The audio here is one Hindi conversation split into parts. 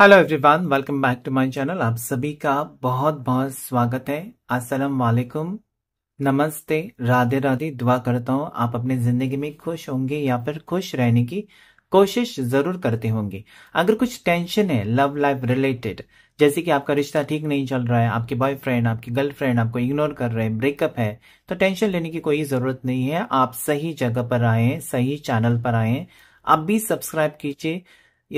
hello everyone welcome back to my channel आप सभी का बहुत बहुत स्वागत है अस्सलाम वालेकुम नमस्ते राधे राधे दुआ करता हूँ आप अपने ज़िंदगी में खुश होंगे या फिर खुश रहने की कोशिश ज़रूर करते होंगे अगर कुछ टेंशन है लव लाइफ रिलेटेड जैसे कि आपका रिश्ता ठीक नहीं चल रहा है आपके बॉयफ्रेंड आपकी गर्लफ्रेंड आपको इग्नोर कर रहे हैं ब्रेकअप है तो टेंशन लेने की कोई ज़रूरत नहीं है आप सही जगह पर आए सही चैनल पर आए आप भी सब्सक्राइब कीजिए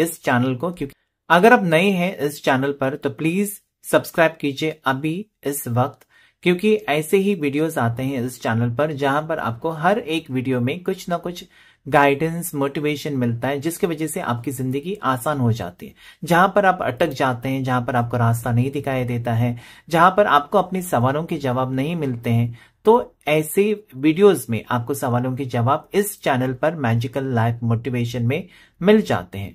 इस चैनल को क्योंकि अगर आप नए हैं इस चैनल पर तो प्लीज सब्सक्राइब कीजिए अभी इस वक्त क्योंकि ऐसे ही वीडियोस आते हैं इस चैनल पर जहां पर आपको हर एक वीडियो में कुछ ना कुछ गाइडेंस मोटिवेशन मिलता है जिसकी वजह से आपकी जिंदगी आसान हो जाती है जहां पर आप अटक जाते हैं जहां पर आपको रास्ता नहीं दिखाई देता है जहां पर आपको अपने सवालों के जवाब नहीं मिलते हैं तो ऐसे वीडियोस में आपको सवालों के जवाब इस चैनल पर मैजिकल लाइफ मोटिवेशन में मिल जाते हैं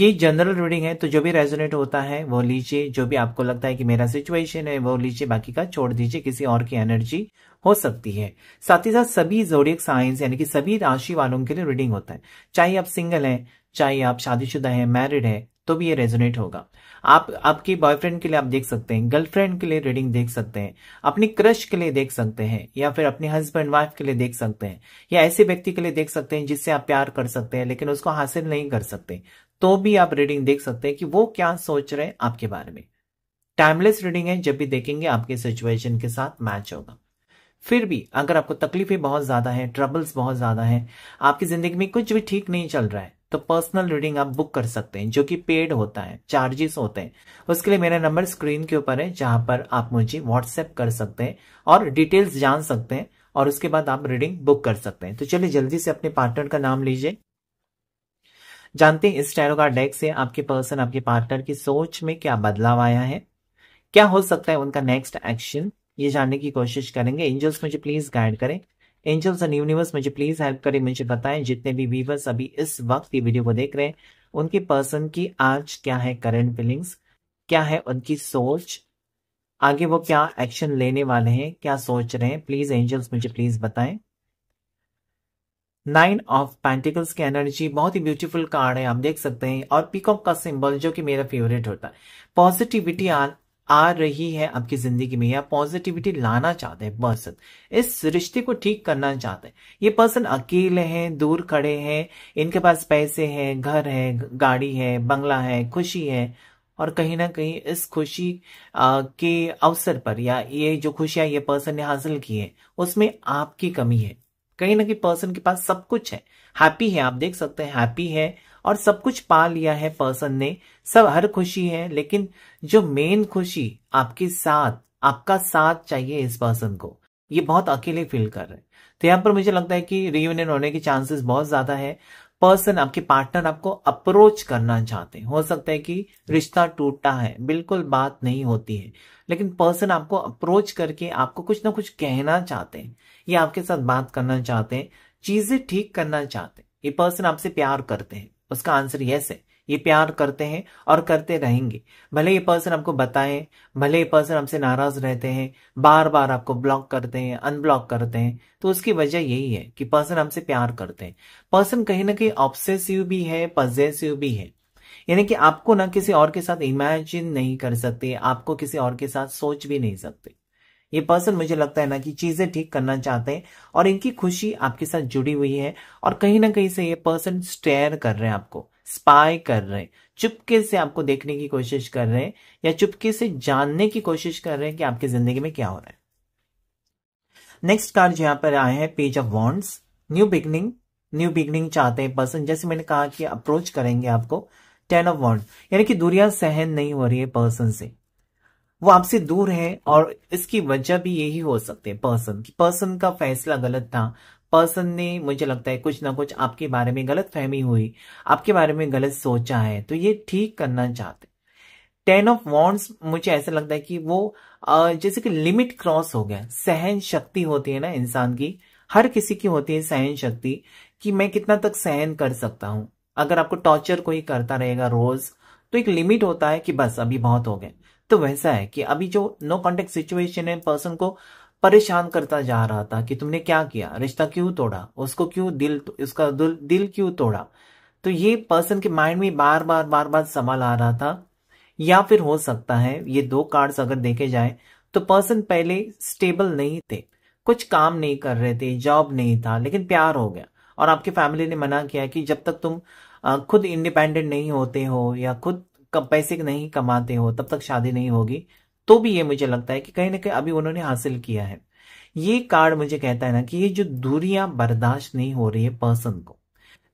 ये जनरल रीडिंग है तो जो भी रेजोनेट होता है वो लीजिए जो भी आपको लगता है कि मेरा सिचुएशन है वो लीजिए बाकी का छोड़ दीजिए किसी और की एनर्जी हो सकती है साथ ही साथ सभी जोडियक साइंस यानी कि सभी राशि वालों के लिए रीडिंग होता है चाहे आप सिंगल हैं चाहे आप शादीशुदा हैं मैरिड है तो भी ये रेजोनेट होगा आप आपकी बॉयफ्रेंड के लिए आप देख सकते हैं गर्लफ्रेंड के लिए रीडिंग देख सकते हैं अपनी क्रश के लिए देख सकते हैं या फिर अपने हस्बैंड वाइफ के लिए देख सकते हैं या ऐसे व्यक्ति के लिए देख सकते हैं जिससे आप प्यार कर सकते हैं लेकिन उसको हासिल नहीं कर सकते तो भी आप रीडिंग देख सकते हैं कि वो क्या सोच रहे हैं आपके बारे में टाइमलेस रीडिंग है जब भी देखेंगे आपके सिचुएशन के साथ मैच होगा फिर भी अगर आपको तकलीफें बहुत ज्यादा है ट्रबल्स बहुत ज्यादा है आपकी जिंदगी में कुछ भी ठीक नहीं चल रहा है तो पर्सनल रीडिंग आप बुक कर सकते हैं जो कि पेड होता है चार्जेस होते हैं उसके लिए मेरा नंबर स्क्रीन के ऊपर है जहां पर आप मुझे व्हाट्सएप कर सकते हैं और डिटेल्स जान सकते हैं और उसके बाद आप रीडिंग बुक कर सकते हैं तो चलिए जल्दी से अपने पार्टनर का नाम लीजिए जानते हैं इस टैरो कार्ड डेक से आपके पर्सन आपके पार्टनर की सोच में क्या बदलाव आया है क्या हो सकता है उनका नेक्स्ट एक्शन ये जानने की कोशिश करेंगे एंजल्स मुझे प्लीज गाइड करें एंजल्स एंड यूनिवर्स मुझे प्लीज हेल्प करें मुझे बताएं जितने भी व्यूवर्स अभी इस वक्त ये वीडियो को देख रहे हैं उनके पर्सन की आज क्या है करंट फीलिंग्स क्या है उनकी सोच आगे वो क्या एक्शन लेने वाले हैं क्या सोच रहे हैं प्लीज एंजल्स मुझे प्लीज बताएं नाइन ऑफ पैंटिकल्स की एनर्जी बहुत ही ब्यूटीफुल कार्ड है आप देख सकते हैं और पीकॉक का सिंबल जो कि मेरा फेवरेट होता है पॉजिटिविटी आ आ रही है आपकी जिंदगी में या पॉजिटिविटी लाना चाहते हैं पर्सन इस रिश्ते को ठीक करना चाहते हैं ये पर्सन अकेले हैं दूर खड़े हैं इनके पास पैसे हैं घर है गाड़ी है बंगला है खुशी है और कहीं ना कहीं इस खुशी के अवसर पर या ये जो खुशियां ये पर्सन ने हासिल की है उसमें आपकी कमी है कहीं ना कहीं पर्सन के पास सब कुछ है हैप्पी है आप देख सकते हैं हैप्पी है और सब कुछ पा लिया है पर्सन ने सब हर खुशी है लेकिन जो मेन खुशी आपके साथ आपका साथ चाहिए इस पर्सन को ये बहुत अकेले फील कर रहे हैं तो यहाँ पर मुझे लगता है कि रियूनियन होने के चांसेस बहुत ज्यादा है पर्सन आपके पार्टनर आपको अप्रोच करना चाहते हैं हो सकता है कि रिश्ता टूटा है बिल्कुल बात नहीं होती है लेकिन पर्सन आपको अप्रोच करके आपको कुछ ना कुछ कहना चाहते हैं या आपके साथ बात करना चाहते हैं चीजें ठीक करना चाहते हैं ये पर्सन आपसे प्यार करते हैं उसका आंसर यस है ये प्यार करते हैं और करते रहेंगे भले ये पर्सन आपको बताए भले ये पर्सन आपसे नाराज रहते हैं बार बार आपको ब्लॉक करते हैं अनब्लॉक करते हैं तो उसकी वजह यही है कि पर्सन हमसे प्यार करते हैं पर्सन कहीं ना कहीं ऑब्सेसिव भी है पजेसिव भी है यानी कि आपको ना किसी और के साथ इमेजिन नहीं कर सकते आपको किसी और के साथ सोच भी नहीं सकते ये पर्सन मुझे लगता है ना कि चीजें ठीक करना चाहते हैं और इनकी खुशी आपके साथ जुड़ी हुई है और कहीं ना कहीं से ये पर्सन स्टेयर कर रहे हैं आपको स्पाई कर रहे हैं चुपके से आपको देखने की कोशिश कर रहे हैं या चुपके से जानने की कोशिश कर रहे हैं कि आपकी जिंदगी में क्या हो रहा है नेक्स्ट कार्ड यहां पर आए हैं page of wands new beginning new beginning चाहते हैं पर्सन जैसे मैंने कहा कि अप्रोच करेंगे आपको टेन ऑफ वर्ड यानी कि दूरियां सहन नहीं हो रही है पर्सन से वो आपसे दूर है और इसकी वजह भी यही हो सकती है पर्सन की पर्सन का फैसला गलत था पर्सन ने मुझे लगता है कुछ ना कुछ आपके बारे में गलत फहमी हुई आपके बारे में गलत सोचा है तो ये ठीक करना चाहते टेन ऑफ वॉन्ट्स मुझे ऐसा लगता है कि वो जैसे कि लिमिट क्रॉस हो गया सहन शक्ति होती है ना इंसान की हर किसी की होती है सहन शक्ति कि मैं कितना तक सहन कर सकता हूँ अगर आपको टॉर्चर कोई करता रहेगा रोज तो एक लिमिट होता है कि बस अभी बहुत हो गए तो वैसा है कि अभी जो नो कॉन्टेक्ट सिचुएशन है पर्सन को परेशान करता जा रहा था कि तुमने क्या किया रिश्ता क्यों तोड़ा उसको क्यों दिल उसका दिल, दिल क्यों तोड़ा तो ये पर्सन के माइंड में बार बार बार बार सवाल आ रहा था या फिर हो सकता है ये दो कार्ड्स अगर देखे जाए तो पर्सन पहले स्टेबल नहीं थे कुछ काम नहीं कर रहे थे जॉब नहीं था लेकिन प्यार हो गया और आपके फैमिली ने मना किया कि जब तक तुम खुद इंडिपेंडेंट नहीं होते हो या खुद पैसे नहीं कमाते हो तब तक शादी नहीं होगी तो भी ये मुझे लगता है कि कहीं ना कहीं अभी उन्होंने हासिल किया है ये कार्ड मुझे कहता है ना कि ये जो दूरियां बर्दाश्त नहीं हो रही है पर्सन को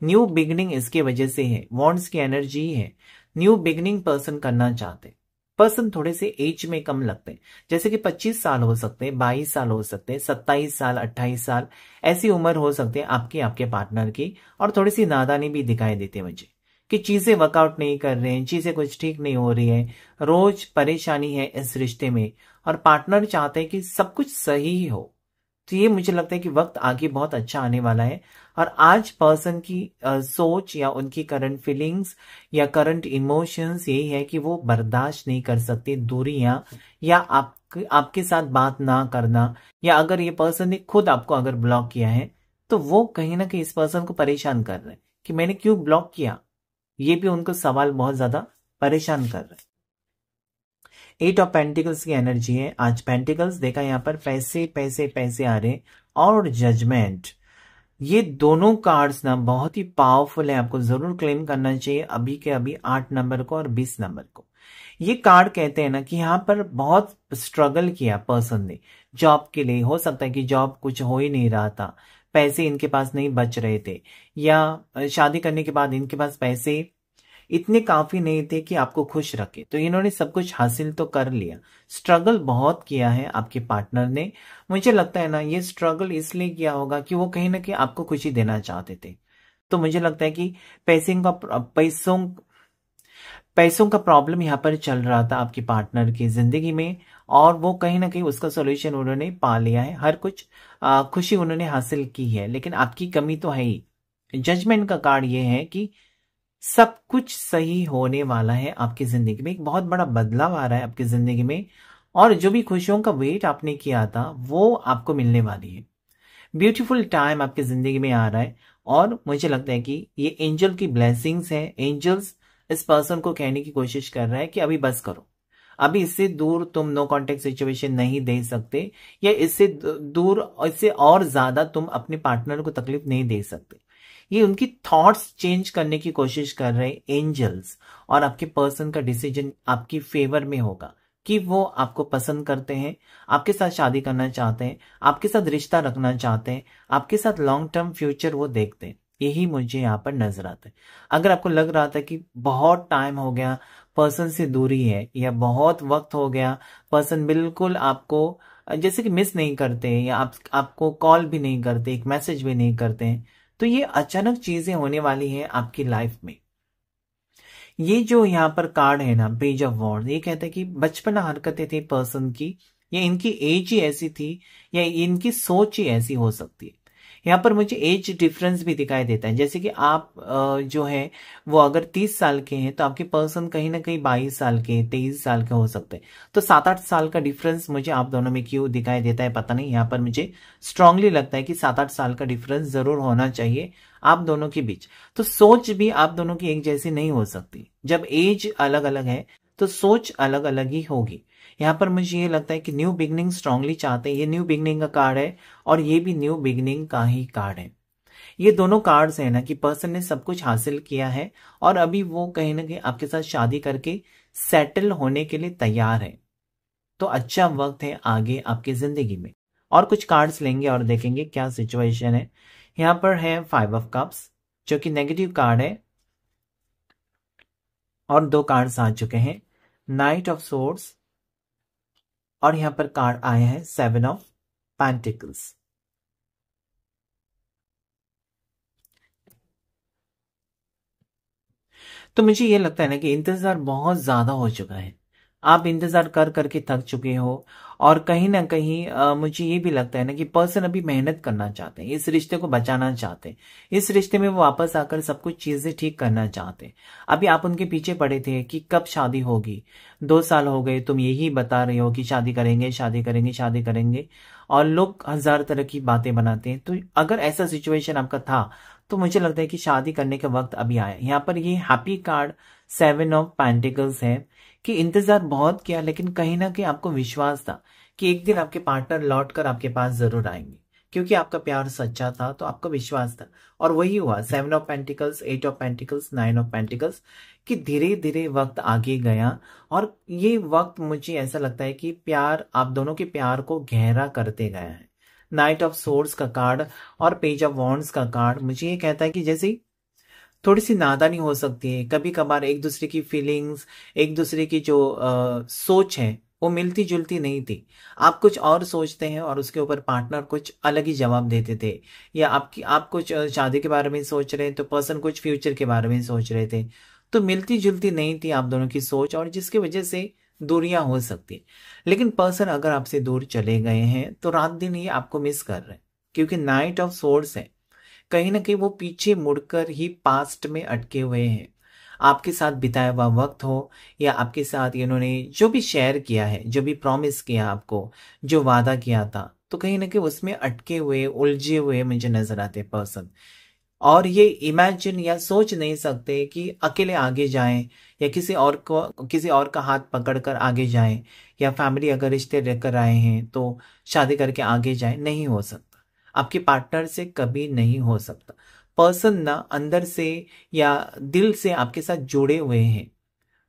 न्यू बिगनिंग इसके वजह से है वॉन्ट्स की एनर्जी है न्यू बिगनिंग पर्सन करना चाहते पर्सन थोड़े से एज में कम लगते हैं जैसे कि 25 साल हो सकते हैं 22 साल हो सकते हैं 27 साल 28 साल ऐसी उम्र हो सकती है आपकी आपके पार्टनर की और थोड़ी सी नादानी भी दिखाई देती है मुझे कि चीजें वर्कआउट नहीं कर रहे हैं चीजें कुछ ठीक नहीं हो रही है रोज परेशानी है इस रिश्ते में और पार्टनर चाहते हैं कि सब कुछ सही हो तो ये मुझे लगता है कि वक्त आगे बहुत अच्छा आने वाला है और आज पर्सन की आ, सोच या उनकी करंट फीलिंग्स या करंट इमोशंस यही है कि वो बर्दाश्त नहीं कर सकते दूरियां या आप आपके साथ बात ना करना या अगर ये पर्सन ने खुद आपको अगर ब्लॉक किया है तो वो कहीं ना कहीं इस पर्सन को परेशान कर रहे हैं कि मैंने क्यों ब्लॉक किया ये भी उनको सवाल बहुत ज्यादा परेशान कर रहे हैं एट ऑफ पेंटिकल्स की एनर्जी है आज पेंटिकल्स देखा यहाँ पर पैसे पैसे पैसे आ रहे और जजमेंट ये दोनों कार्ड्स ना बहुत ही पावरफुल है आपको जरूर क्लेम करना चाहिए अभी के अभी आठ नंबर को और बीस नंबर को ये कार्ड कहते हैं ना कि यहाँ पर बहुत स्ट्रगल किया पर्सन ने जॉब के लिए हो सकता है कि जॉब कुछ हो ही नहीं रहा था पैसे इनके पास नहीं बच रहे थे या शादी करने के बाद इनके पास पैसे इतने काफ़ी नहीं थे कि आपको खुश रखे तो इन्होंने सब कुछ हासिल तो कर लिया स्ट्रगल बहुत किया है आपके पार्टनर ने मुझे लगता है ना ये स्ट्रगल इसलिए किया होगा कि वो कहीं ना कहीं आपको खुशी देना चाहते थे तो मुझे लगता है कि पैसे का पैसों पैसों का प्रॉब्लम यहाँ पर चल रहा था आपके पार्टनर की ज़िंदगी में और वो कहीं ना कहीं उसका सोल्यूशन उन्होंने पा लिया है हर कुछ खुशी उन्होंने हासिल की है लेकिन आपकी कमी तो है ही जजमेंट का कार्ड ये है कि सब कुछ सही होने वाला है आपकी जिंदगी में एक बहुत बड़ा बदलाव आ रहा है आपकी जिंदगी में और जो भी खुशियों का वेट आपने किया था वो आपको मिलने वाली है ब्यूटीफुल टाइम आपकी जिंदगी में आ रहा है और मुझे लगता है कि ये एंजल की ब्लेसिंग्स है एंजल्स इस पर्सन को कहने की कोशिश कर रहा है कि अभी बस करो अभी इससे दूर तुम नो कॉन्टेक्ट सिचुएशन नहीं दे सकते या इससे दूर इससे और ज्यादा तुम अपने पार्टनर को तकलीफ नहीं दे सकते ये उनकी थॉट्स चेंज करने की कोशिश कर रहे एंजल्स और आपके पर्सन का डिसीजन आपकी फेवर में होगा कि वो आपको पसंद करते हैं आपके साथ शादी करना चाहते हैं आपके साथ रिश्ता रखना चाहते हैं आपके साथ लॉन्ग टर्म फ्यूचर वो देखते हैं यही मुझे यहाँ पर नजर आता है अगर आपको लग रहा था कि बहुत टाइम हो गया पर्सन से दूरी है या बहुत वक्त हो गया पर्सन बिल्कुल आपको जैसे कि मिस नहीं करते या आप आपको कॉल भी नहीं करते एक मैसेज भी नहीं करते हैं तो ये अचानक चीजें होने वाली हैं आपकी लाइफ में ये जो यहाँ पर कार्ड है ना पेज ऑफ वॉर्ड ये कहता है कि बचपना हरकतें थी पर्सन की या इनकी एज ही ऐसी थी या इनकी सोच ही ऐसी हो सकती है यहाँ पर मुझे एज डिफरेंस भी दिखाई देता है जैसे कि आप जो है वो अगर तीस साल के हैं तो आपके पर्सन कहीं ना कहीं बाईस साल के तेईस साल के हो सकते हैं तो सात आठ साल का डिफरेंस मुझे आप दोनों में क्यों दिखाई देता है पता नहीं यहाँ पर मुझे स्ट्रांगली लगता है कि सात आठ साल का डिफरेंस जरूर होना चाहिए आप दोनों के बीच तो सोच भी आप दोनों की एक जैसी नहीं हो सकती जब एज अलग अलग है तो सोच अलग अलग ही होगी यहाँ पर मुझे ये लगता है कि न्यू बिगनिंग स्ट्रांगली चाहते हैं ये न्यू बिगनिंग का कार्ड है और ये भी न्यू बिगनिंग का ही कार्ड है ये दोनों कार्ड्स हैं ना कि पर्सन ने सब कुछ हासिल किया है और अभी वो कहीं ना कहीं आपके साथ शादी करके सेटल होने के लिए तैयार है तो अच्छा वक्त है आगे आपकी जिंदगी में और कुछ कार्ड्स लेंगे और देखेंगे क्या सिचुएशन है यहाँ पर है फाइव ऑफ कप्स जो कि नेगेटिव कार्ड है और दो कार्ड्स आ चुके हैं नाइट ऑफ सोर्स और यहां पर कार्ड आए हैं सेवन ऑफ पैंटिकल्स तो मुझे यह लगता है ना कि इंतजार बहुत ज्यादा हो चुका है आप इंतजार कर करके थक चुके हो और कहीं ना कहीं आ, मुझे ये भी लगता है ना कि पर्सन अभी मेहनत करना चाहते हैं इस रिश्ते को बचाना चाहते हैं इस रिश्ते में वो वापस आकर सब कुछ चीजें ठीक करना चाहते हैं अभी आप उनके पीछे पड़े थे कि कब शादी होगी दो साल हो गए तुम यही बता रहे हो कि शादी करेंगे शादी करेंगे शादी करेंगे और लोग हजार तरह की बातें बनाते हैं तो अगर ऐसा सिचुएशन आपका था तो मुझे लगता है कि शादी करने का वक्त अभी आया यहाँ पर ये happy card seven of pentacles है कि इंतजार बहुत किया लेकिन कहीं ना कहीं आपको विश्वास था कि एक दिन आपके पार्टनर लौट कर आपके पास जरूर आएंगे क्योंकि आपका प्यार सच्चा था तो आपका विश्वास था और वही हुआ seven of pentacles eight of pentacles nine of pentacles कि धीरे धीरे वक्त आगे गया और ये वक्त मुझे ऐसा लगता है कि प्यार आप दोनों के प्यार को गहरा करते गया है नाइट ऑफ सोर्स का कार्ड और पेज ऑफ वॉन्ड्स का कार्ड मुझे ये कहता है कि जैसे थोड़ी सी नादानी हो सकती है कभी कभार एक दूसरे की फीलिंग्स एक दूसरे की जो आ, सोच है वो मिलती जुलती नहीं थी आप कुछ और सोचते हैं और उसके ऊपर पार्टनर कुछ अलग ही जवाब देते थे या आपकी आप कुछ शादी के बारे में सोच रहे हैं तो पर्सन कुछ फ्यूचर के बारे में सोच रहे थे तो मिलती जुलती नहीं थी आप दोनों की सोच और जिसकी वजह से दूरियां हो सकती लेकिन पर्सन अगर आपसे दूर चले गए हैं तो रात दिन ये आपको मिस कर रहे हैं क्योंकि नाइट ऑफ सोर्स है कहीं ना कहीं वो पीछे मुड़कर ही पास्ट में अटके हुए हैं आपके साथ बिताया हुआ वक्त हो या आपके साथ इन्होंने जो भी शेयर किया है जो भी प्रॉमिस किया आपको जो वादा किया था तो कहीं ना कहीं उसमें अटके हुए उलझे हुए मुझे नजर आते पर्सन और ये इमेजिन या सोच नहीं सकते कि अकेले आगे जाएं या किसी और को किसी और का हाथ पकड़कर आगे जाएं या फैमिली अगर रिश्ते रहकर आए हैं तो शादी करके आगे जाएं नहीं हो सकता आपके पार्टनर से कभी नहीं हो सकता पर्सन ना अंदर से या दिल से आपके साथ जुड़े हुए हैं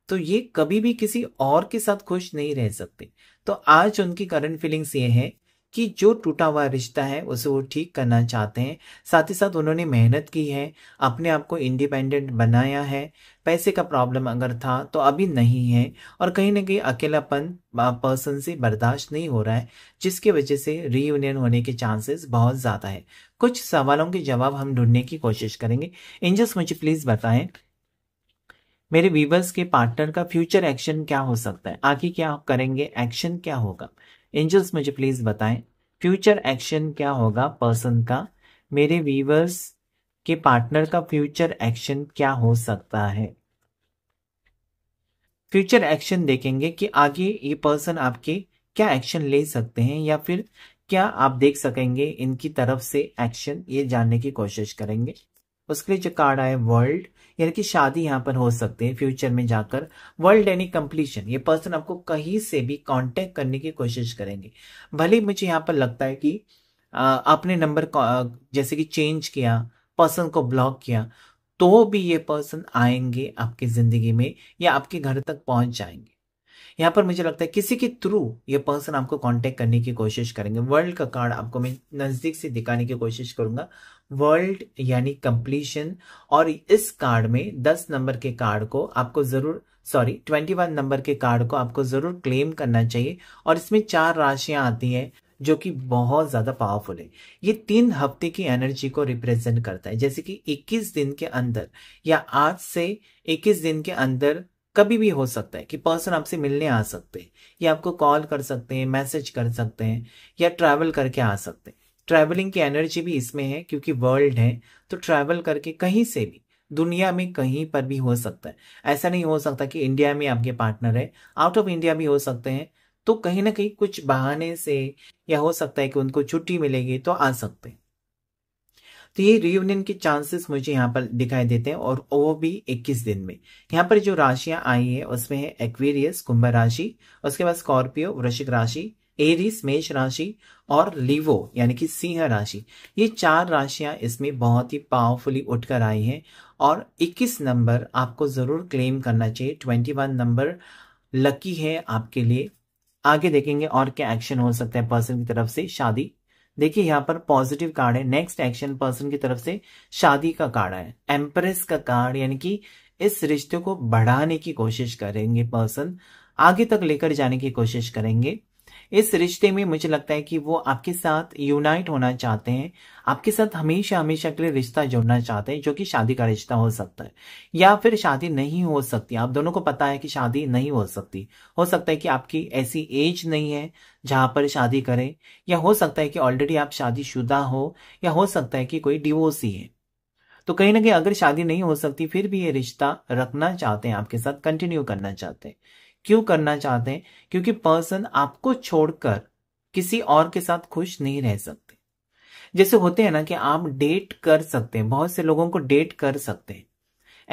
तो ये कभी भी किसी और के साथ खुश नहीं रह सकते तो आज उनकी करंट फीलिंग्स ये है कि जो टूटा हुआ रिश्ता है उसे वो ठीक करना चाहते हैं साथ ही साथ उन्होंने मेहनत की है अपने आप को इंडिपेंडेंट बनाया है पैसे का प्रॉब्लम अगर था तो अभी नहीं है और कहीं ना कहीं अकेलापन पर्सन से बर्दाश्त नहीं हो रहा है जिसकी वजह से रीयूनियन होने के चांसेस बहुत ज़्यादा है कुछ सवालों के जवाब हम ढूंढने की कोशिश करेंगे इंजस मुझे प्लीज़ बताएं मेरे वीवर्स के पार्टनर का फ्यूचर एक्शन क्या हो सकता है आगे क्या करेंगे एक्शन क्या होगा एंजल्स मुझे प्लीज़ बताएं फ्यूचर एक्शन क्या होगा पर्सन का मेरे व्यूवर्स के पार्टनर का फ्यूचर एक्शन क्या हो सकता है फ्यूचर एक्शन देखेंगे कि आगे ये पर्सन आपके क्या एक्शन ले सकते हैं या फिर क्या आप देख सकेंगे इनकी तरफ से एक्शन ये जानने की कोशिश करेंगे उसके लिए जो कार्ड आए वर्ल्ड यानी कि शादी यहाँ पर हो सकती है फ्यूचर में जाकर वर्ल्ड यानी कंप्लीशन ये पर्सन आपको कहीं से भी कांटेक्ट करने की कोशिश करेंगे भले मुझे यहाँ पर लगता है कि आपने नंबर जैसे कि चेंज किया पर्सन को ब्लॉक किया तो भी ये पर्सन आएंगे आपकी ज़िंदगी में या आपके घर तक पहुंच जाएंगे यहाँ पर मुझे लगता है किसी के थ्रू ये पर्सन आपको कांटेक्ट करने की कोशिश करेंगे वर्ल्ड का कार्ड आपको मैं नज़दीक से दिखाने की कोशिश करूंगा वर्ल्ड यानी कंप्लीशन और इस कार्ड में दस नंबर के कार्ड को आपको ज़रूर सॉरी ट्वेंटी वन नंबर के कार्ड को आपको ज़रूर क्लेम करना चाहिए और इसमें चार राशियां आती है जो कि बहुत ज़्यादा पावरफुल है ये तीन हफ्ते की एनर्जी को रिप्रेजेंट करता है जैसे कि 21 दिन के अंदर या आज से 21 दिन के अंदर कभी भी हो सकता है कि पर्सन आपसे मिलने आ सकते हैं या आपको कॉल कर सकते हैं मैसेज कर सकते हैं या ट्रैवल करके आ सकते हैं ट्रैवलिंग की एनर्जी भी इसमें है क्योंकि वर्ल्ड है तो ट्रैवल करके कहीं से भी दुनिया में कहीं पर भी हो सकता है ऐसा नहीं हो सकता कि इंडिया में आपके पार्टनर है आउट ऑफ इंडिया भी हो सकते हैं तो कहीं ना कहीं कुछ बहाने से या हो सकता है कि उनको छुट्टी मिलेगी तो आ सकते हैं तो ये रियूनियन के चांसेस मुझे यहाँ पर दिखाई देते हैं और वो भी 21 दिन में यहाँ पर जो राशियां आई है उसमें है एक्वेरियस कुंभ राशि उसके बाद स्कॉर्पियो वृश्चिक राशि एरिस मेष राशि और लिवो यानी कि सिंह राशि ये चार राशियां इसमें बहुत ही पावरफुली उठकर आई हैं और 21 नंबर आपको ज़रूर क्लेम करना चाहिए 21 नंबर लकी है आपके लिए आगे देखेंगे और क्या एक्शन हो सकता है पर्सन की तरफ से शादी देखिए यहाँ पर पॉजिटिव कार्ड है नेक्स्ट एक्शन पर्सन की तरफ से शादी का कार्ड है एम्प्रेस का कार्ड यानी कि इस रिश्ते को बढ़ाने की कोशिश करेंगे पर्सन आगे तक लेकर जाने की कोशिश करेंगे इस रिश्ते में मुझे लगता है कि वो आपके साथ यूनाइट होना चाहते हैं आपके साथ हमेशा हमेशा के लिए रिश्ता जोड़ना चाहते हैं जो कि शादी का रिश्ता हो सकता है या फिर शादी नहीं हो सकती आप दोनों को पता है कि शादी नहीं हो सकती हो सकता है कि आपकी ऐसी एज नहीं है जहां पर शादी करें या हो सकता है कि ऑलरेडी आप शादीशुदा हो या हो सकता है कि कोई ही है तो कहीं ना कहीं अगर शादी नहीं हो सकती फिर भी ये रिश्ता रखना चाहते हैं आपके साथ कंटिन्यू करना चाहते हैं क्यों करना चाहते हैं क्योंकि पर्सन आपको छोड़कर किसी और के साथ खुश नहीं रह सकते जैसे होते हैं ना कि आप डेट कर सकते हैं बहुत से लोगों को डेट कर सकते हैं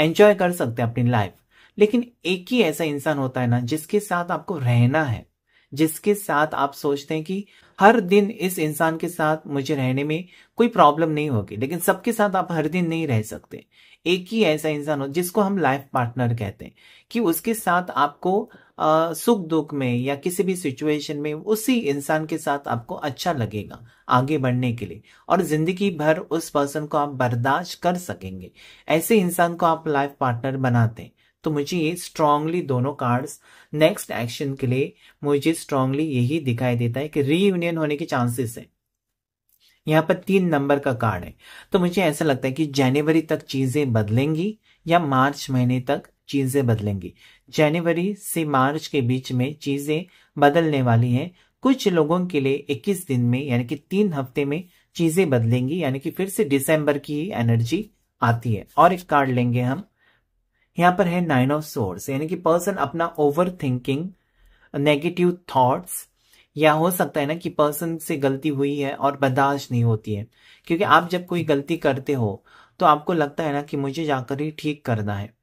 एंजॉय कर सकते हैं अपनी लाइफ लेकिन एक ही ऐसा इंसान होता है ना जिसके साथ आपको रहना है जिसके साथ आप सोचते हैं कि हर दिन इस इंसान के साथ मुझे रहने में कोई प्रॉब्लम नहीं होगी लेकिन सबके साथ आप हर दिन नहीं रह सकते एक ही ऐसा इंसान हो जिसको हम लाइफ पार्टनर कहते हैं कि उसके साथ आपको सुख दुख में या किसी भी सिचुएशन में उसी इंसान के साथ आपको अच्छा लगेगा आगे बढ़ने के लिए और जिंदगी भर उस पर्सन को आप बर्दाश्त कर सकेंगे ऐसे इंसान को आप लाइफ पार्टनर बनाते हैं तो मुझे ये स्ट्रांगली दोनों कार्ड्स नेक्स्ट एक्शन के लिए मुझे स्ट्रांगली यही दिखाई देता है कि रीयूनियन होने के चांसेस है यहाँ पर तीन नंबर का कार्ड है तो मुझे ऐसा लगता है कि जनवरी तक चीजें बदलेंगी या मार्च महीने तक चीजें बदलेंगी जनवरी से मार्च के बीच में चीजें बदलने वाली हैं कुछ लोगों के लिए 21 दिन में यानी कि तीन हफ्ते में चीजें बदलेंगी यानी कि फिर से दिसंबर की एनर्जी आती है और एक कार्ड लेंगे हम यहां पर है नाइन ऑफ सोर्स यानी कि पर्सन अपना ओवर थिंकिंग नेगेटिव थॉट्स या हो सकता है ना कि पर्सन से गलती हुई है और बर्दाश्त नहीं होती है क्योंकि आप जब कोई गलती करते हो तो आपको लगता है ना कि मुझे जाकर ही ठीक करना है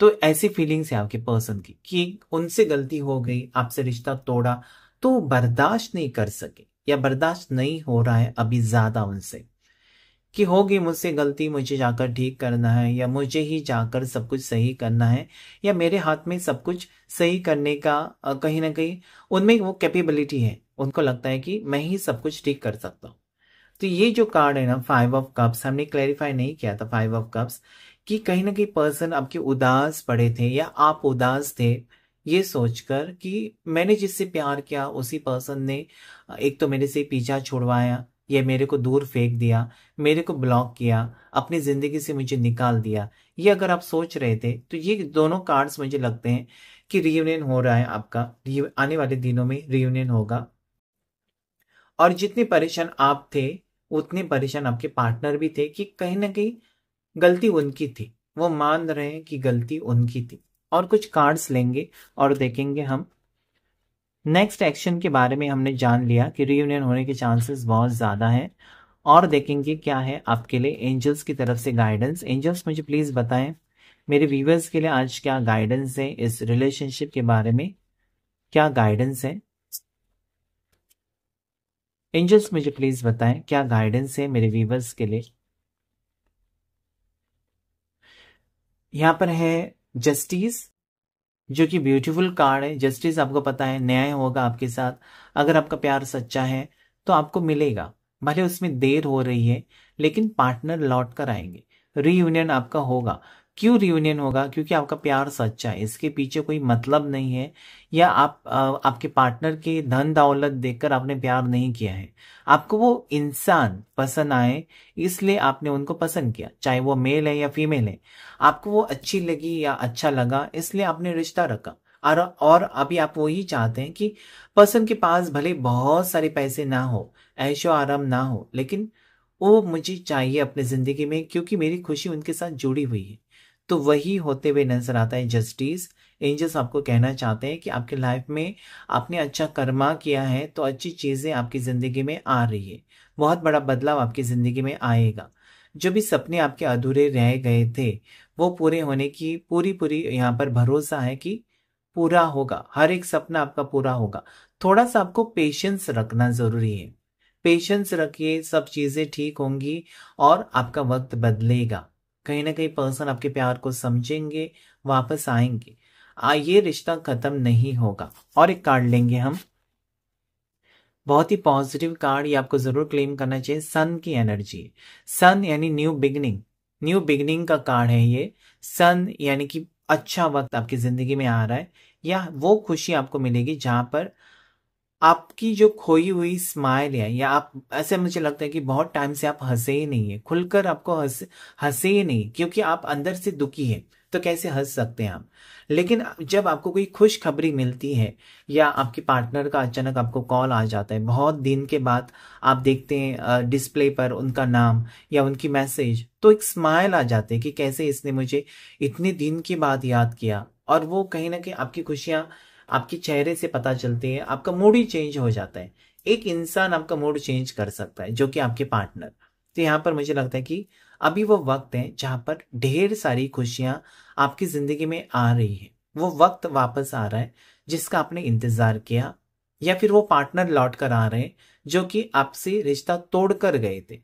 तो ऐसी फीलिंग्स है आपके पर्सन की कि उनसे गलती हो गई आपसे रिश्ता तोड़ा तो बर्दाश्त नहीं कर सके या बर्दाश्त नहीं हो रहा है अभी ज्यादा उनसे कि होगी मुझसे गलती मुझे जाकर ठीक करना है या मुझे ही जाकर सब कुछ सही करना है या मेरे हाथ में सब कुछ सही करने का कहीं ना कहीं उनमें वो कैपेबिलिटी है उनको लगता है कि मैं ही सब कुछ ठीक कर सकता हूँ तो ये जो कार्ड है ना फाइव ऑफ कप्स हमने क्लैरिफाई नहीं किया था फाइव ऑफ कप्स कि कहीं ना कहीं पर्सन आपके उदास पड़े थे या आप उदास थे ये सोचकर कि मैंने जिससे प्यार किया उसी पर्सन ने एक तो मेरे से पीछा छुड़वाया ये मेरे को दूर फेंक दिया मेरे को ब्लॉक किया अपनी ज़िंदगी से मुझे निकाल दिया ये अगर आप सोच रहे थे तो ये दोनों कार्ड्स मुझे लगते हैं कि रियूनियन हो रहा है आपका आने वाले दिनों में रियूनियन होगा और जितने परेशान आप थे उतने परेशान आपके पार्टनर भी थे कि कहीं ना कहीं गलती उनकी थी वो मान रहे हैं कि गलती उनकी थी और कुछ कार्ड्स लेंगे और देखेंगे हम नेक्स्ट एक्शन के बारे में हमने जान लिया कि रीयूनियन होने के चांसेस बहुत ज़्यादा हैं और देखेंगे क्या है आपके लिए एंजल्स की तरफ से गाइडेंस एंजल्स मुझे प्लीज़ बताएं मेरे व्यूवर्स के लिए आज क्या गाइडेंस है इस रिलेशनशिप के बारे में क्या गाइडेंस है एंजल्स मुझे प्लीज़ बताएं क्या गाइडेंस है मेरे व्यूवर्स के लिए यहां पर है जस्टिस जो कि ब्यूटीफुल कार्ड है जस्टिस आपको पता है न्याय होगा आपके साथ अगर आपका प्यार सच्चा है तो आपको मिलेगा भले उसमें देर हो रही है लेकिन पार्टनर लौट कर आएंगे रीयूनियन आपका होगा क्यों रियूनियन होगा क्योंकि आपका प्यार सच्चा है इसके पीछे कोई मतलब नहीं है या आप आ, आपके पार्टनर के धन दौलत देखकर आपने प्यार नहीं किया है आपको वो इंसान पसंद आए इसलिए आपने उनको पसंद किया चाहे वो मेल है या फीमेल है आपको वो अच्छी लगी या अच्छा लगा इसलिए आपने रिश्ता रखा और और अभी आप वो ही चाहते हैं कि पर्सन के पास भले बहुत सारे पैसे ना हो ऐशो आराम ना हो लेकिन वो मुझे चाहिए अपने ज़िंदगी में क्योंकि मेरी खुशी उनके साथ जुड़ी हुई है तो वही होते हुए नजर आता है जस्टिस एंजल्स आपको कहना चाहते हैं कि आपके लाइफ में आपने अच्छा कर्मा किया है तो अच्छी चीज़ें आपकी ज़िंदगी में आ रही है बहुत बड़ा बदलाव आपकी ज़िंदगी में आएगा जो भी सपने आपके अधूरे रह गए थे वो पूरे होने की पूरी पूरी यहाँ पर भरोसा है कि पूरा होगा हर एक सपना आपका पूरा होगा थोड़ा सा आपको पेशेंस रखना ज़रूरी है पेशेंस रखिए सब चीज़ें ठीक होंगी और आपका वक्त बदलेगा कहीं ना कहीं पर्सन आपके प्यार को समझेंगे वापस आएंगे आ ये रिश्ता खत्म नहीं होगा और एक कार्ड लेंगे हम बहुत ही पॉजिटिव कार्ड ये आपको जरूर क्लेम करना चाहिए सन की एनर्जी सन यानी न्यू बिगनिंग न्यू बिगनिंग का कार्ड है ये सन यानी कि अच्छा वक्त आपकी जिंदगी में आ रहा है या वो खुशी आपको मिलेगी जहां पर आपकी जो खोई हुई स्माइल है या आप ऐसे मुझे लगता है कि बहुत टाइम से आप हंसे ही नहीं है खुलकर आपको हंसे ही नहीं क्योंकि आप अंदर से दुखी हैं तो कैसे हंस सकते हैं आप लेकिन जब आपको कोई खुशखबरी मिलती है या आपके पार्टनर का अचानक आपको कॉल आ जाता है बहुत दिन के बाद आप देखते हैं डिस्प्ले पर उनका नाम या उनकी मैसेज तो एक स्माइल आ जाते हैं कि कैसे इसने मुझे इतने दिन के बाद याद किया और वो कहीं ना कहीं आपकी खुशियाँ आपके चेहरे से पता चलती है आपका मूड ही चेंज हो जाता है एक इंसान आपका मूड चेंज कर सकता है जो कि आपके पार्टनर तो यहाँ पर मुझे लगता है कि अभी वो वक्त है जहाँ पर ढेर सारी खुशियाँ आपकी ज़िंदगी में आ रही है वो वक्त वापस आ रहा है जिसका आपने इंतज़ार किया या फिर वो पार्टनर लौट कर आ रहे हैं जो कि आपसे रिश्ता तोड़ कर गए थे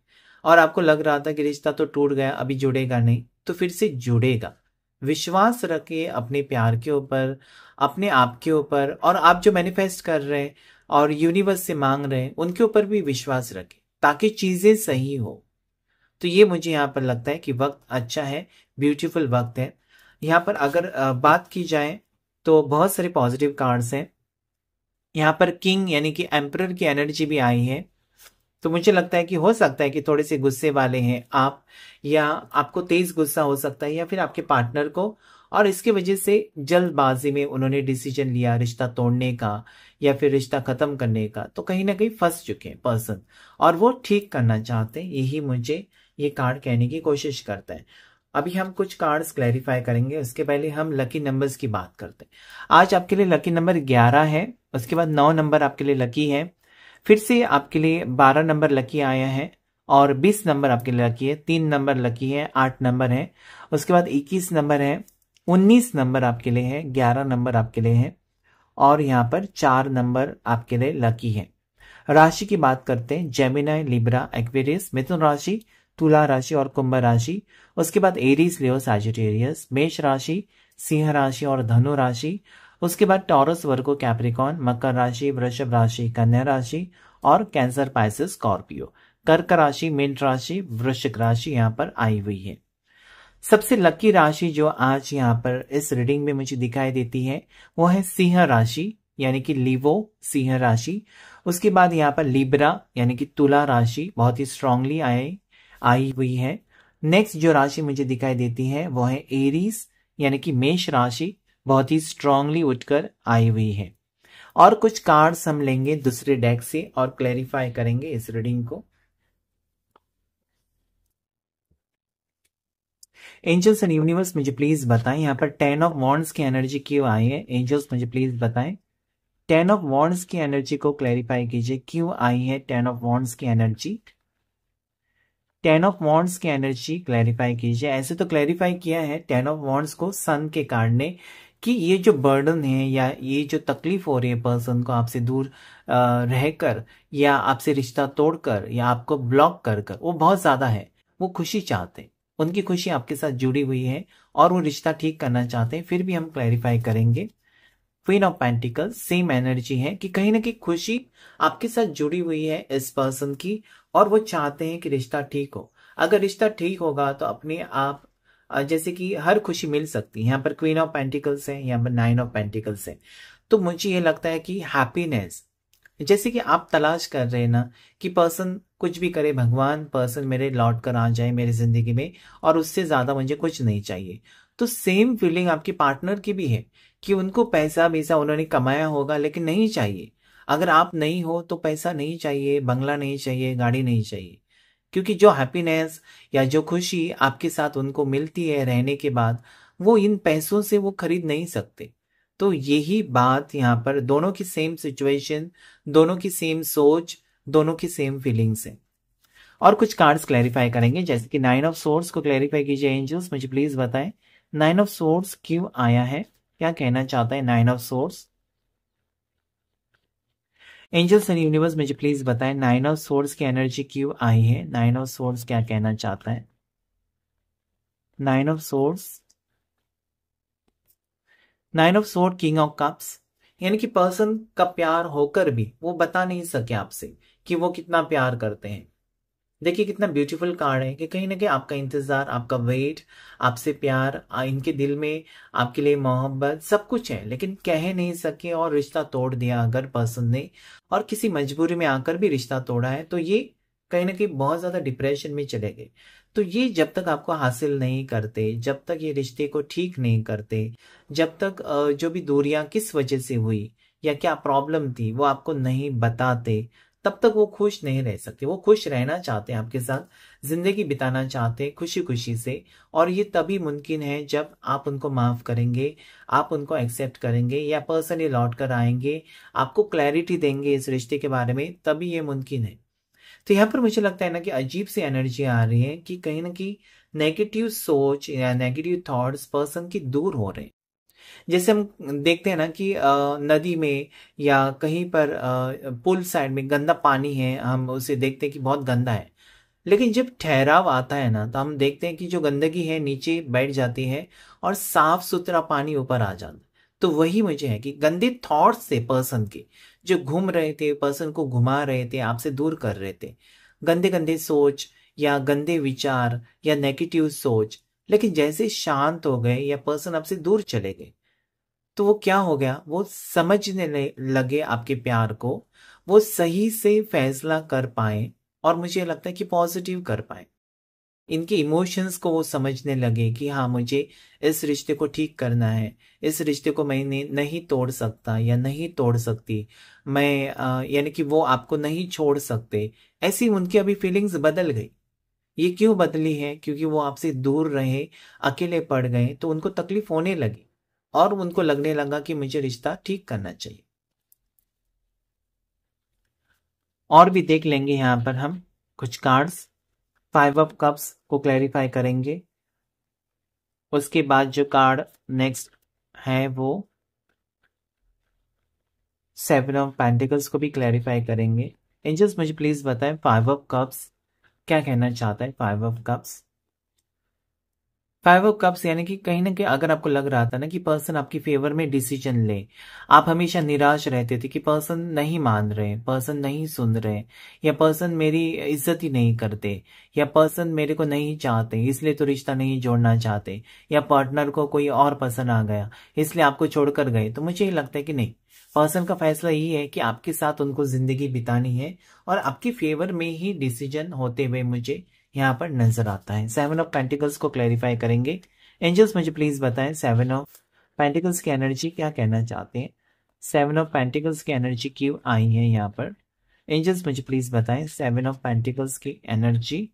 और आपको लग रहा था कि रिश्ता तो टूट गया अभी जुड़ेगा नहीं तो फिर से जुड़ेगा विश्वास रखिए अपने प्यार के ऊपर अपने आप के ऊपर और आप जो मैनिफेस्ट कर रहे हैं और यूनिवर्स से मांग रहे हैं उनके ऊपर भी विश्वास रखें ताकि चीज़ें सही हो तो ये मुझे यहाँ पर लगता है कि वक्त अच्छा है ब्यूटीफुल वक्त है यहाँ पर अगर बात की जाए तो बहुत सारे पॉजिटिव कार्ड्स हैं यहाँ पर किंग यानी कि एम्प्रर की एनर्जी भी आई है तो मुझे लगता है कि हो सकता है कि थोड़े से गुस्से वाले हैं आप या आपको तेज गुस्सा हो सकता है या फिर आपके पार्टनर को और इसकी वजह से जल्दबाजी में उन्होंने डिसीजन लिया रिश्ता तोड़ने का या फिर रिश्ता खत्म करने का तो कहीं ना कहीं फंस चुके हैं पर्सन और वो ठीक करना चाहते हैं यही मुझे ये कार्ड कहने की कोशिश करता है अभी हम कुछ कार्ड्स क्लैरिफाई करेंगे उसके पहले हम लकी नंबर्स की बात करते हैं आज आपके लिए लकी नंबर ग्यारह है उसके बाद नौ नंबर आपके लिए लकी है फिर से आपके लिए बारह नंबर लकी आया है और बीस नंबर आपके लिए लकी है तीन नंबर लकी है आठ नंबर है उसके बाद इक्कीस नंबर है उन्नीस नंबर आपके लिए है ग्यारह नंबर आपके लिए है और यहाँ पर चार नंबर आपके लिए लकी है राशि की बात करते हैं जेमिना लिब्रा एक्वेरियस मिथुन राशि तुला राशि और कुंभ राशि उसके बाद एरीज लियो साजिटेरियस मेष राशि सिंह राशि और धनु राशि उसके बाद टॉरस वर्गो कैप्रिकॉन मकर राशि वृषभ राशि कन्या राशि और कैंसर पाइसिस स्कॉर्पियो कर्क राशि मीन राशि वृश्चिक राशि यहाँ पर आई हुई है सबसे लकी राशि जो आज यहाँ पर इस रीडिंग में मुझे दिखाई देती है वो है सिंह राशि यानी कि लिवो सिंह राशि उसके बाद यहाँ पर लिब्रा यानी कि तुला राशि बहुत ही स्ट्रांगली आए आई हुई है नेक्स्ट जो राशि मुझे दिखाई देती है वो है एरीज यानी कि मेष राशि बहुत ही स्ट्रांगली उठकर आई हुई है और कुछ कार्ड्स हम लेंगे दूसरे डेक से और क्लैरिफाई करेंगे इस रीडिंग को एंजल्स एंड यूनिवर्स मुझे प्लीज बताएं यहां पर टेन ऑफ वॉन्ड्स की एनर्जी क्यों आई है एंजल्स मुझे प्लीज बताएं टेन ऑफ वॉन्ड्स की एनर्जी को क्लैरिफाई कीजिए क्यों आई है टेन ऑफ वॉन्ड्स की एनर्जी टेन ऑफ वॉन्ड्स की एनर्जी क्लैरिफाई कीजिए ऐसे तो क्लैरिफाई किया है टेन ऑफ वॉन्ड्स को सन के कार्ड ने कि ये जो बर्डन है या ये जो तकलीफ हो रही है पर्सन को आपसे दूर रहकर या आपसे रिश्ता तोड़कर या आपको ब्लॉक कर कर वो बहुत ज़्यादा है वो खुशी चाहते हैं उनकी खुशी आपके साथ जुड़ी हुई है और वो रिश्ता ठीक करना चाहते हैं फिर भी हम क्लैरिफाई करेंगे queen of pentacle same energy है कि कहीं ना कहीं खुशी आपके साथ जुड़ी हुई है इस पर्सन की और वो चाहते हैं कि रिश्ता ठीक हो अगर रिश्ता ठीक होगा तो अपने आप जैसे कि हर खुशी मिल सकती है यहाँ पर क्वीन ऑफ पेंटिकल्स है यहाँ पर नाइन ऑफ पेंटिकल्स है तो मुझे ये लगता है कि हैप्पीनेस जैसे कि आप तलाश कर रहे हैं ना कि पर्सन कुछ भी करे भगवान पर्सन मेरे लौट कर आ जाए मेरी जिंदगी में और उससे ज्यादा मुझे कुछ नहीं चाहिए तो सेम फीलिंग आपके पार्टनर की भी है कि उनको पैसा वैसा उन्होंने कमाया होगा लेकिन नहीं चाहिए अगर आप नहीं हो तो पैसा नहीं चाहिए बंगला नहीं चाहिए गाड़ी नहीं चाहिए क्योंकि जो हैप्पीनेस या जो खुशी आपके साथ उनको मिलती है रहने के बाद वो इन पैसों से वो खरीद नहीं सकते तो यही बात यहाँ पर दोनों की सेम सिचुएशन दोनों की सेम सोच दोनों की सेम फीलिंग्स है और कुछ कार्ड्स क्लैरिफाई करेंगे जैसे कि नाइन ऑफ सोर्स को क्लैरिफाई कीजिए एंजल्स मुझे प्लीज बताएं नाइन ऑफ सोर्स क्यों आया है क्या कहना चाहता है नाइन ऑफ सोर्स एंजल्स एंड यूनिवर्स मुझे प्लीज बताएं नाइन ऑफ सोर्स की एनर्जी क्यों आई है नाइन ऑफ सोर्स क्या कहना चाहता है nine of swords nine of sword king of cups यानी कि पर्सन का प्यार होकर भी वो बता नहीं सके आपसे कि वो कितना प्यार करते हैं देखिए कितना ब्यूटीफुल कार्ड है कि कहीं ना कहीं आपका इंतज़ार आपका वेट आपसे प्यार इनके दिल में आपके लिए मोहब्बत सब कुछ है लेकिन कह नहीं सके और रिश्ता तोड़ दिया अगर पर्सन ने और किसी मजबूरी में आकर भी रिश्ता तोड़ा है तो ये कहीं ना कहीं बहुत ज़्यादा डिप्रेशन में चले गए तो ये जब तक आपको हासिल नहीं करते जब तक ये रिश्ते को ठीक नहीं करते जब तक जो भी दूरियां किस वजह से हुई या क्या प्रॉब्लम थी वो आपको नहीं बताते तब तक वो खुश नहीं रह सकते वो खुश रहना चाहते हैं आपके साथ जिंदगी बिताना चाहते हैं खुशी खुशी से और ये तभी मुमकिन है जब आप उनको माफ़ करेंगे आप उनको एक्सेप्ट करेंगे या पर्सनली लौट कर आएंगे आपको क्लैरिटी देंगे इस रिश्ते के बारे में तभी ये मुमकिन है तो यहाँ पर मुझे लगता है ना कि अजीब सी एनर्जी आ रही है कि कहीं ना कहीं नेगेटिव सोच या नेगेटिव थॉट्स पर्सन की दूर हो रहे हैं जैसे हम देखते हैं ना कि नदी में या कहीं पर पुल साइड में गंदा पानी है हम उसे देखते हैं कि बहुत गंदा है लेकिन जब ठहराव आता है ना तो हम देखते हैं कि जो गंदगी है नीचे बैठ जाती है और साफ सुथरा पानी ऊपर आ जाता है तो वही मुझे है कि गंदे थॉट्स से पर्सन के जो घूम रहे थे पर्सन को घुमा रहे थे आपसे दूर कर रहे थे गंदे गंदे सोच या गंदे विचार या नेगेटिव सोच लेकिन जैसे शांत हो गए या पर्सन आपसे दूर चले गए तो वो क्या हो गया वो समझने लगे आपके प्यार को वो सही से फैसला कर पाए और मुझे लगता है कि पॉजिटिव कर पाए इनके इमोशंस को वो समझने लगे कि हाँ मुझे इस रिश्ते को ठीक करना है इस रिश्ते को मैंने नहीं तोड़ सकता या नहीं तोड़ सकती मैं यानी कि वो आपको नहीं छोड़ सकते ऐसी उनकी अभी फीलिंग्स बदल गई ये क्यों बदली है क्योंकि वो आपसे दूर रहे अकेले पड़ गए तो उनको तकलीफ होने लगी और उनको लगने लगा कि मुझे रिश्ता ठीक करना चाहिए और भी देख लेंगे यहां पर हम कुछ कार्ड्स फाइव अप कप्स को क्लैरिफाई करेंगे उसके बाद जो कार्ड नेक्स्ट है वो सेवन ऑफ पेंटिकल्स को भी क्लैरिफाई करेंगे एंजल्स मुझे प्लीज बताएं फाइव ऑफ कप्स क्या कहना चाहता है five of cups five of cups यानी कि कहीं ना कहीं अगर आपको लग रहा था ना कि पर्सन आपकी फेवर में डिसीजन ले आप हमेशा निराश रहते थे कि पर्सन नहीं मान रहे पर्सन नहीं सुन रहे या पर्सन मेरी इज्जत ही नहीं करते या पर्सन मेरे को नहीं चाहते इसलिए तो रिश्ता नहीं जोड़ना चाहते या पार्टनर को कोई और पसंद आ गया इसलिए आपको छोड़कर गए तो मुझे ये लगता है कि नहीं पर्सन का फैसला ये है कि आपके साथ उनको जिंदगी बितानी है और आपके फेवर में ही डिसीजन होते हुए मुझे यहाँ पर नजर आता है सेवन ऑफ पेंटिकल्स को क्लैरिफाई करेंगे एंजल्स मुझे प्लीज बताएं सेवन ऑफ पेंटिकल्स की एनर्जी क्या कहना चाहते हैं सेवन ऑफ पेंटिकल्स की एनर्जी क्यों आई है यहाँ पर एंजल्स मुझे प्लीज बताएं सेवन ऑफ पेंटिकल्स की एनर्जी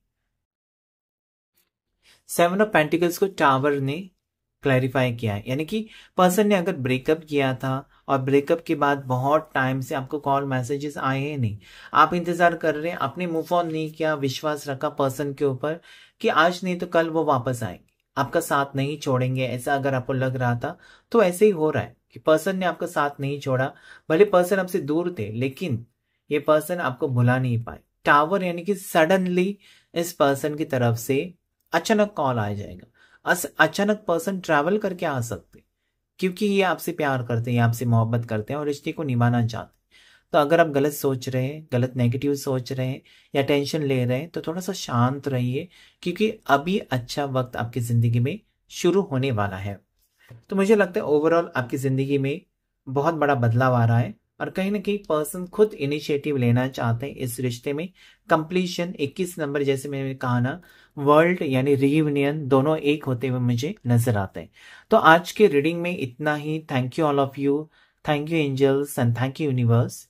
सेवन ऑफ पेंटिकल्स को टावर ने क्लैरिफाई किया है यानी कि पर्सन ने अगर ब्रेकअप किया था और ब्रेकअप के बाद बहुत टाइम से आपको कॉल मैसेजेस आए ही नहीं आप इंतजार कर रहे हैं आपने मूव ऑन नहीं किया विश्वास रखा पर्सन के ऊपर कि आज नहीं तो कल वो वापस आएंगे आपका साथ नहीं छोड़ेंगे ऐसा अगर आपको लग रहा था तो ऐसे ही हो रहा है कि पर्सन ने आपका साथ नहीं छोड़ा भले पर्सन आपसे दूर थे लेकिन ये पर्सन आपको भुला नहीं पाए टावर यानी कि सडनली इस पर्सन की तरफ से अचानक कॉल आ जाएगा अचानक पर्सन ट्रैवल करके आ सकता क्योंकि ये आपसे प्यार करते हैं आपसे मोहब्बत करते हैं और रिश्ते को निभाना चाहते हैं तो अगर आप गलत सोच रहे हैं गलत नेगेटिव सोच रहे हैं या टेंशन ले रहे हैं तो थोड़ा सा शांत रहिए क्योंकि अभी अच्छा वक्त आपकी ज़िंदगी में शुरू होने वाला है तो मुझे लगता है ओवरऑल आपकी ज़िंदगी में बहुत बड़ा बदलाव आ रहा है और कहीं ना कहीं पर्सन खुद इनिशिएटिव लेना चाहते हैं इस रिश्ते में कंप्लीशन 21 नंबर जैसे मैंने कहा ना वर्ल्ड यानी रियूनियन दोनों एक होते हुए मुझे नजर आते हैं तो आज के रीडिंग में इतना ही thank you all of you thank you angels and thank you universe